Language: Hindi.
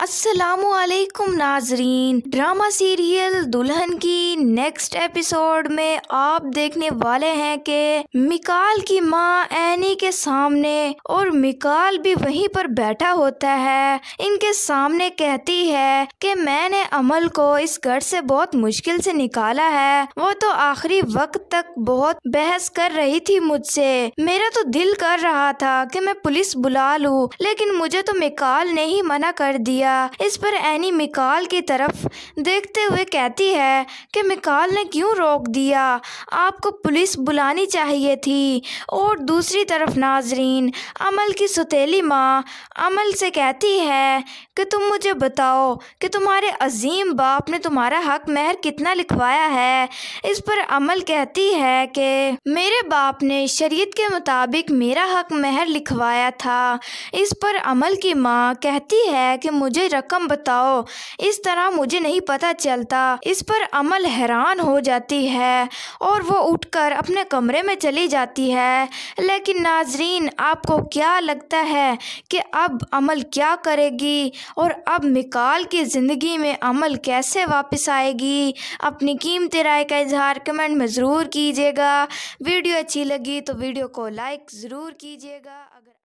असलकुम नाजरीन ड्रामा सीरियल दुल्हन की नेक्स्ट एपिसोड में आप देखने वाले हैं कि मिकाल की माँ एनी के सामने और मिकाल भी वहीं पर बैठा होता है इनके सामने कहती है कि मैंने अमल को इस घर से बहुत मुश्किल से निकाला है वो तो आखिरी वक्त तक बहुत बहस कर रही थी मुझसे मेरा तो दिल कर रहा था कि मैं पुलिस बुला लूँ लेकिन मुझे तो मिकाल ने ही मना कर दिया गया इस पर एनी मिकाल की तरफ देखते हुए कहती है कि मिकाल ने क्यों रोक दिया आपको पुलिस बुलानी चाहिए थी और दूसरी तरफ नाजरीन अमल की सतीली माँ अमल से कहती है कि तुम मुझे बताओ कि तुम्हारे अजीम बाप ने तुम्हारा हक महर कितना लिखवाया है इस पर अमल कहती है कि मेरे बाप ने शरीयत के मुताबिक मेरा हक महर लिखवाया था इस पर अमल की माँ कहती है कि मुझे मुझे रकम बताओ इस तरह मुझे नहीं पता चलता इस पर अमल हैरान हो जाती है और वो उठकर अपने कमरे में चली जाती है लेकिन नाजरीन आपको क्या लगता है कि अब अमल क्या करेगी और अब मिकाल की ज़िंदगी में अमल कैसे वापस आएगी अपनी कीमती राय का इजहार कमेंट में ज़रूर कीजिएगा वीडियो अच्छी लगी तो वीडियो को लाइक ज़रूर कीजिएगा अगर